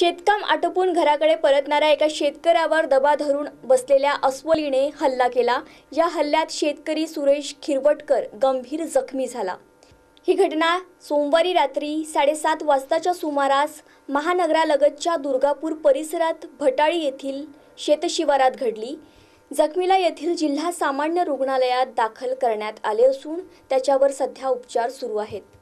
शेतकाम आटोपून घराकडे परतणाऱ्या एका शेतकऱ्यावर दबा धरून बसलेल्या अस्वलीने हल्ला केला या हल्ल्यात शेतकरी सुरेश खिरवटकर गंभीर जखमी झाला ही घटना सोमवारी रात्री साडेसात वाजताच्या सुमारास महानगरालगतच्या दुर्गापूर परिसरात भटाळी येथील शेतशिवारात घडली जखमीला येथील जिल्हा सामान्य रुग्णालयात दाखल करण्यात आले असून त्याच्यावर सध्या उपचार सुरू आहेत